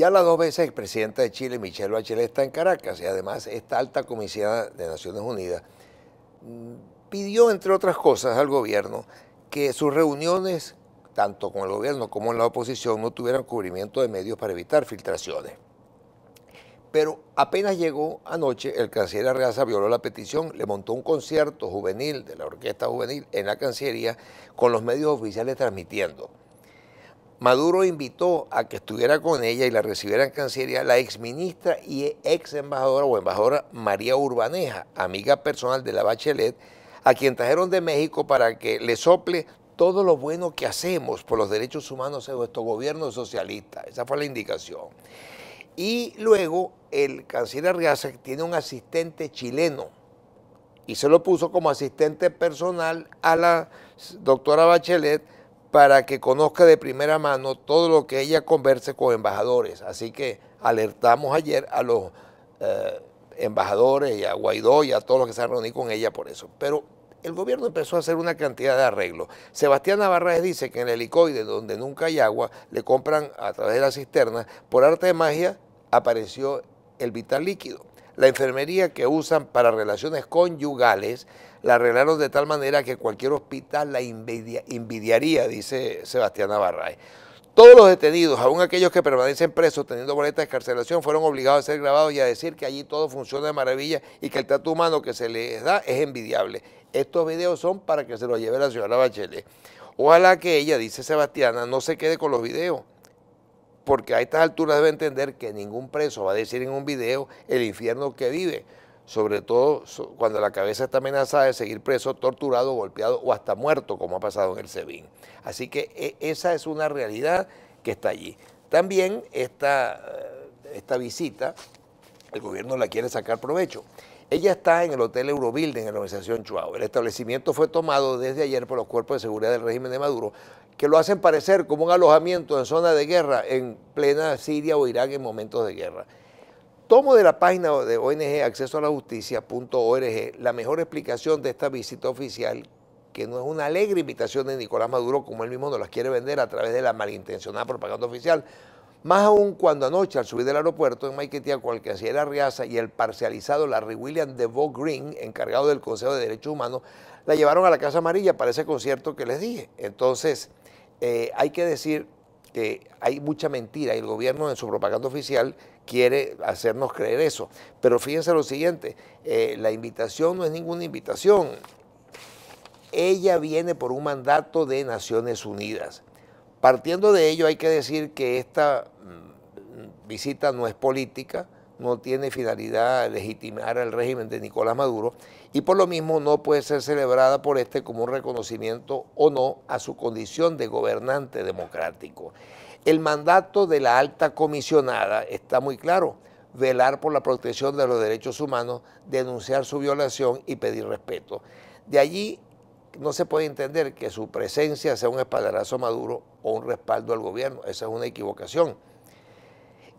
Ya las dos veces el presidente de Chile, Michelle Bachelet, está en Caracas y además esta alta comisionada de Naciones Unidas mm, pidió, entre otras cosas, al gobierno que sus reuniones, tanto con el gobierno como en la oposición, no tuvieran cubrimiento de medios para evitar filtraciones. Pero apenas llegó anoche, el canciller Arreaza violó la petición, le montó un concierto juvenil de la Orquesta Juvenil en la Cancillería con los medios oficiales transmitiendo. Maduro invitó a que estuviera con ella y la recibiera en Cancillería la ministra y ex embajadora o embajadora María Urbaneja, amiga personal de la Bachelet, a quien trajeron de México para que le sople todo lo bueno que hacemos por los derechos humanos en nuestro gobierno socialista. Esa fue la indicación. Y luego el canciller Arriaza tiene un asistente chileno y se lo puso como asistente personal a la doctora Bachelet para que conozca de primera mano todo lo que ella converse con embajadores. Así que alertamos ayer a los eh, embajadores y a Guaidó y a todos los que se han reunido con ella por eso. Pero el gobierno empezó a hacer una cantidad de arreglos. Sebastián Navarraes dice que en el helicoide, donde nunca hay agua, le compran a través de la cisterna, por arte de magia apareció el vital líquido. La enfermería que usan para relaciones conyugales la arreglaron de tal manera que cualquier hospital la invidia, invidiaría, dice Sebastián Navarrae. Todos los detenidos, aún aquellos que permanecen presos teniendo boleta de escarcelación, fueron obligados a ser grabados y a decir que allí todo funciona de maravilla y que el trato humano que se les da es envidiable. Estos videos son para que se los lleve la señora Bachelet. Ojalá que ella, dice Sebastiana, no se quede con los videos porque a estas alturas debe entender que ningún preso va a decir en un video el infierno que vive, sobre todo cuando la cabeza está amenazada de seguir preso, torturado, golpeado o hasta muerto, como ha pasado en el SEBIN. Así que e, esa es una realidad que está allí. También esta, eh, esta visita, el gobierno la quiere sacar provecho. Ella está en el Hotel Eurobuilding, en la organización Chuao. El establecimiento fue tomado desde ayer por los cuerpos de seguridad del régimen de Maduro, que lo hacen parecer como un alojamiento en zona de guerra, en plena Siria o Irán en momentos de guerra. Tomo de la página de ONG acceso a la justicia.org la mejor explicación de esta visita oficial, que no es una alegre invitación de Nicolás Maduro, como él mismo nos las quiere vender a través de la malintencionada propaganda oficial, más aún cuando anoche al subir del aeropuerto en Maiquetía con el canciller Arriaza y el parcializado Larry William DeVoe Green, encargado del Consejo de Derechos Humanos, la llevaron a la Casa Amarilla para ese concierto que les dije. Entonces, eh, hay que decir que hay mucha mentira y el gobierno en su propaganda oficial quiere hacernos creer eso. Pero fíjense lo siguiente, eh, la invitación no es ninguna invitación. Ella viene por un mandato de Naciones Unidas. Partiendo de ello, hay que decir que esta mm, visita no es política, no tiene finalidad legitimar al régimen de Nicolás Maduro y por lo mismo no puede ser celebrada por este como un reconocimiento o no a su condición de gobernante democrático. El mandato de la alta comisionada está muy claro, velar por la protección de los derechos humanos, denunciar su violación y pedir respeto. De allí no se puede entender que su presencia sea un espaldarazo Maduro o un respaldo al gobierno. Esa es una equivocación.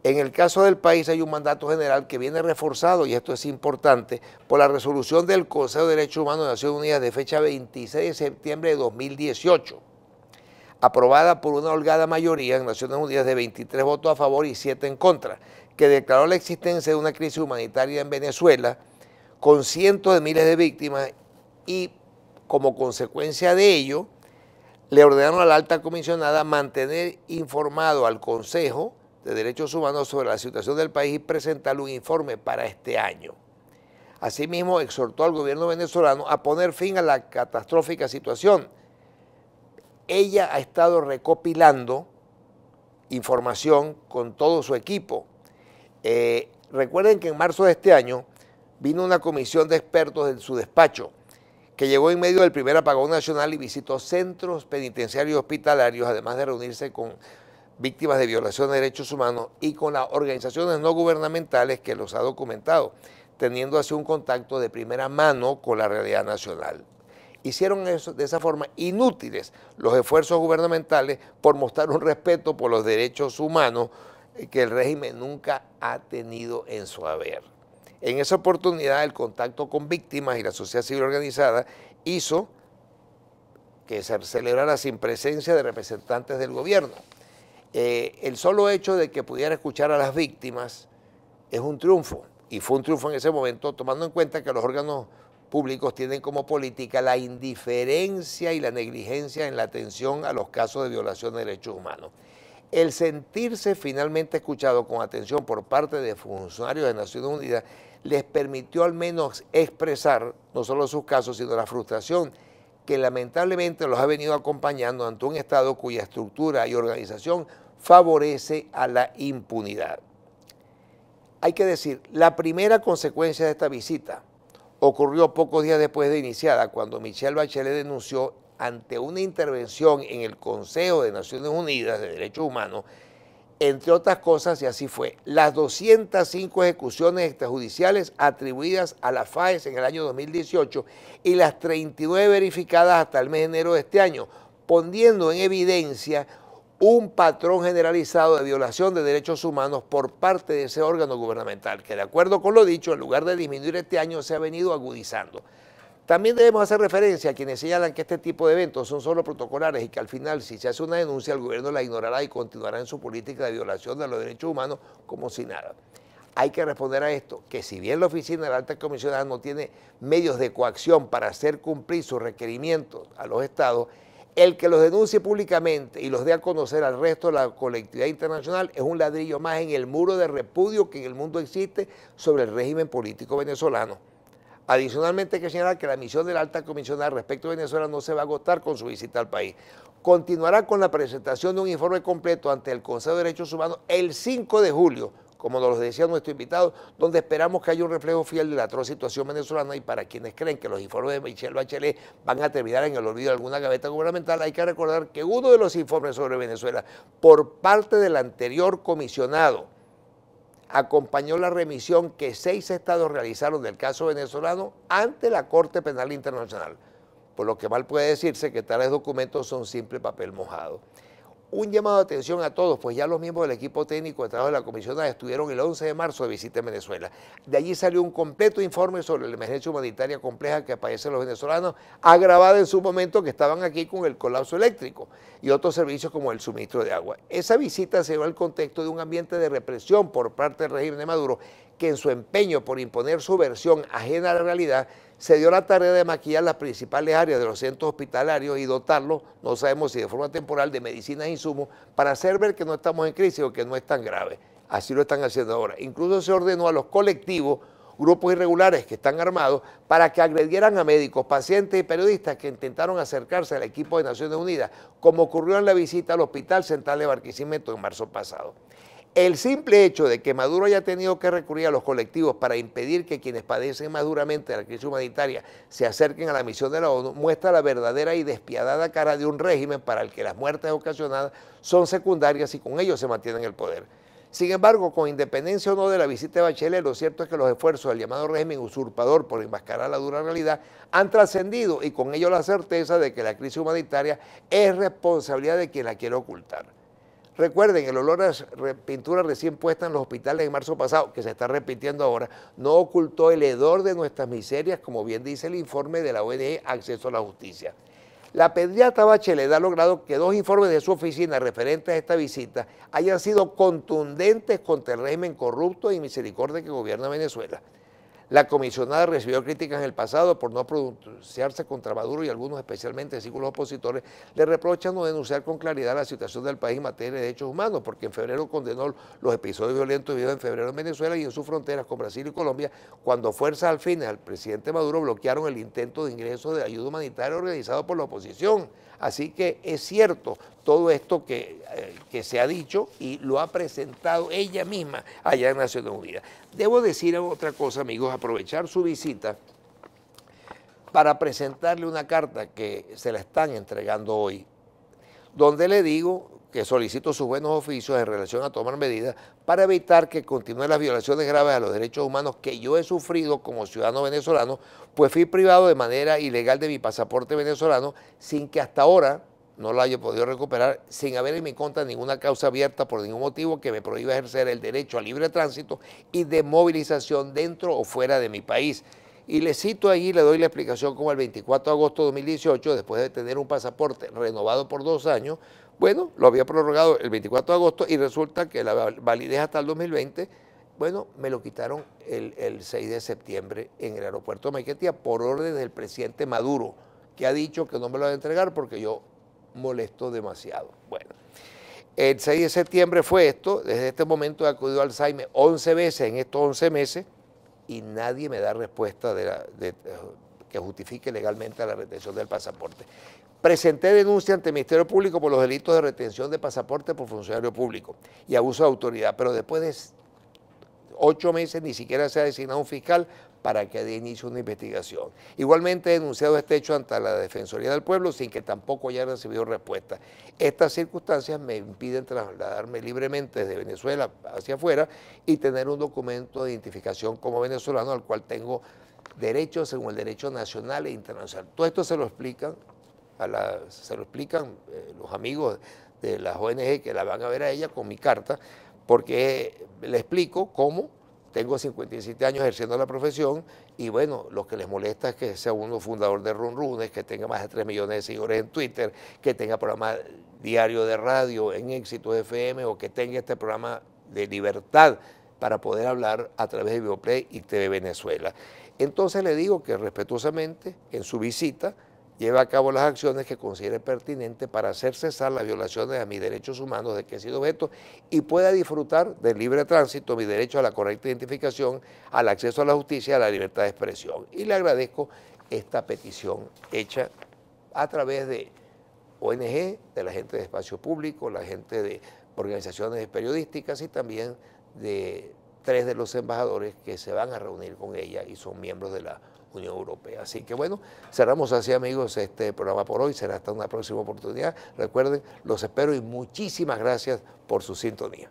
En el caso del país hay un mandato general que viene reforzado, y esto es importante, por la resolución del Consejo de Derechos Humanos de Naciones Unidas de fecha 26 de septiembre de 2018, aprobada por una holgada mayoría en Naciones Unidas de 23 votos a favor y 7 en contra, que declaró la existencia de una crisis humanitaria en Venezuela con cientos de miles de víctimas y como consecuencia de ello, le ordenaron a la alta comisionada mantener informado al Consejo de Derechos Humanos sobre la situación del país y presentar un informe para este año. Asimismo, exhortó al gobierno venezolano a poner fin a la catastrófica situación. Ella ha estado recopilando información con todo su equipo. Eh, recuerden que en marzo de este año vino una comisión de expertos en su despacho que llegó en medio del primer apagón nacional y visitó centros penitenciarios y hospitalarios, además de reunirse con víctimas de violación de derechos humanos y con las organizaciones no gubernamentales que los ha documentado, teniendo así un contacto de primera mano con la realidad nacional. Hicieron de esa forma inútiles los esfuerzos gubernamentales por mostrar un respeto por los derechos humanos que el régimen nunca ha tenido en su haber. En esa oportunidad, el contacto con víctimas y la sociedad civil organizada hizo que se celebrara sin presencia de representantes del gobierno. Eh, el solo hecho de que pudiera escuchar a las víctimas es un triunfo, y fue un triunfo en ese momento, tomando en cuenta que los órganos públicos tienen como política la indiferencia y la negligencia en la atención a los casos de violación de derechos humanos. El sentirse finalmente escuchado con atención por parte de funcionarios de Naciones Unidas les permitió al menos expresar no solo sus casos, sino la frustración que lamentablemente los ha venido acompañando ante un Estado cuya estructura y organización favorece a la impunidad. Hay que decir, la primera consecuencia de esta visita ocurrió pocos días después de iniciada, cuando Michelle Bachelet denunció ante una intervención en el Consejo de Naciones Unidas de Derechos Humanos entre otras cosas, y así fue, las 205 ejecuciones extrajudiciales atribuidas a la FAES en el año 2018 y las 39 verificadas hasta el mes de enero de este año, poniendo en evidencia un patrón generalizado de violación de derechos humanos por parte de ese órgano gubernamental, que de acuerdo con lo dicho, en lugar de disminuir este año, se ha venido agudizando. También debemos hacer referencia a quienes señalan que este tipo de eventos son solo protocolares y que al final, si se hace una denuncia, el gobierno la ignorará y continuará en su política de violación de los derechos humanos como si nada. Hay que responder a esto, que si bien la oficina de la alta comisionada no tiene medios de coacción para hacer cumplir sus requerimientos a los estados, el que los denuncie públicamente y los dé a conocer al resto de la colectividad internacional es un ladrillo más en el muro de repudio que en el mundo existe sobre el régimen político venezolano. Adicionalmente hay que señalar que la misión de la alta comisionada respecto a Venezuela no se va a agotar con su visita al país. Continuará con la presentación de un informe completo ante el Consejo de Derechos Humanos el 5 de julio, como nos lo decía nuestro invitado, donde esperamos que haya un reflejo fiel de la atroz situación venezolana y para quienes creen que los informes de Michelle Bachelet van a terminar en el olvido de alguna gaveta gubernamental, hay que recordar que uno de los informes sobre Venezuela por parte del anterior comisionado, acompañó la remisión que seis estados realizaron del caso venezolano ante la Corte Penal Internacional, por lo que mal puede decirse que tales documentos son simple papel mojado un llamado de atención a todos, pues ya los miembros del equipo técnico de trabajo de la Comisión estuvieron el 11 de marzo de visita en Venezuela. De allí salió un completo informe sobre la emergencia humanitaria compleja que padecen los venezolanos, agravada en su momento que estaban aquí con el colapso eléctrico y otros servicios como el suministro de agua. Esa visita se dio al contexto de un ambiente de represión por parte del régimen de Maduro que en su empeño por imponer su versión ajena a la realidad, se dio la tarea de maquillar las principales áreas de los centros hospitalarios y dotarlos, no sabemos si de forma temporal, de medicinas e insumos, para hacer ver que no estamos en crisis o que no es tan grave. Así lo están haciendo ahora. Incluso se ordenó a los colectivos, grupos irregulares que están armados, para que agredieran a médicos, pacientes y periodistas que intentaron acercarse al equipo de Naciones Unidas, como ocurrió en la visita al Hospital Central de Barquisimeto en marzo pasado. El simple hecho de que Maduro haya tenido que recurrir a los colectivos para impedir que quienes padecen más duramente la crisis humanitaria se acerquen a la misión de la ONU muestra la verdadera y despiadada cara de un régimen para el que las muertes ocasionadas son secundarias y con ello se mantiene en el poder. Sin embargo, con independencia o no de la visita de Bachelet, lo cierto es que los esfuerzos del llamado régimen usurpador por enmascarar la dura realidad han trascendido y con ello la certeza de que la crisis humanitaria es responsabilidad de quien la quiere ocultar. Recuerden, el olor a pintura recién puesta en los hospitales en marzo pasado, que se está repitiendo ahora, no ocultó el hedor de nuestras miserias, como bien dice el informe de la ONG Acceso a la Justicia. La pediatra Bachelet ha logrado que dos informes de su oficina referentes a esta visita hayan sido contundentes contra el régimen corrupto y misericordia que gobierna Venezuela. La comisionada recibió críticas en el pasado por no pronunciarse contra Maduro y algunos, especialmente de círculos opositores, le reprochan no denunciar con claridad la situación del país en materia de derechos humanos, porque en febrero condenó los episodios violentos vividos en febrero en Venezuela y en sus fronteras con Brasil y Colombia, cuando fuerzas al fin al presidente Maduro bloquearon el intento de ingreso de ayuda humanitaria organizado por la oposición. Así que es cierto todo esto que, eh, que se ha dicho y lo ha presentado ella misma allá en Naciones Unidas. Debo decir otra cosa, amigos, aprovechar su visita para presentarle una carta que se la están entregando hoy, donde le digo que solicito sus buenos oficios en relación a tomar medidas para evitar que continúen las violaciones graves a los derechos humanos que yo he sufrido como ciudadano venezolano, pues fui privado de manera ilegal de mi pasaporte venezolano sin que hasta ahora no la haya podido recuperar sin haber en mi contra ninguna causa abierta por ningún motivo que me prohíba ejercer el derecho a libre tránsito y de movilización dentro o fuera de mi país. Y le cito ahí, le doy la explicación como el 24 de agosto de 2018, después de tener un pasaporte renovado por dos años, bueno, lo había prorrogado el 24 de agosto y resulta que la validez hasta el 2020, bueno, me lo quitaron el, 6 de septiembre en el aeropuerto de Maiquetía por orden del presidente Maduro, que ha dicho que no me lo va a entregar porque yo molestó demasiado. Bueno, el 6 de septiembre fue esto, desde este momento he acudido al Alzheimer 11 veces en estos 11 meses y nadie me da respuesta de que justifique legalmente la retención del pasaporte. Presenté denuncia ante el Ministerio Público por los delitos de retención de pasaporte por funcionario público y abuso de autoridad, pero después de ocho meses ni siquiera se ha designado un fiscal para que dé inicio una investigación. Igualmente he denunciado este hecho ante la Defensoría del Pueblo sin que tampoco haya recibido respuesta. Estas circunstancias me impiden trasladarme libremente desde Venezuela hacia afuera y tener un documento de identificación como venezolano al cual tengo derechos según el derecho nacional e internacional. Todo esto se lo explican, a se lo explican eh, los amigos de la ONG que la van a ver a ella con mi carta, porque le explico cómo tengo 57 años ejerciendo la profesión y bueno, lo que les molesta es que sea uno fundador de Run Runes, que tenga más de 3 millones de seguidores en Twitter, que tenga programa diario de radio en Éxito FM o que tenga este programa de libertad para poder hablar a través de Bioplay y TV Venezuela. Entonces le digo que respetuosamente en su visita Lleva a cabo las acciones que considere pertinente para hacer cesar las violaciones a mis derechos humanos de que he sido objeto y pueda disfrutar del libre tránsito, mi derecho a la correcta identificación, al acceso a la justicia, a la libertad de expresión. Y le agradezco esta petición hecha a través de ONG, de la gente de espacio público, la gente de organizaciones periodísticas y también de tres de los embajadores que se van a reunir con ella y son miembros de la Unión Europea. Así que bueno, cerramos así amigos este programa por hoy, será hasta una próxima oportunidad. Recuerden, los espero y muchísimas gracias por su sintonía.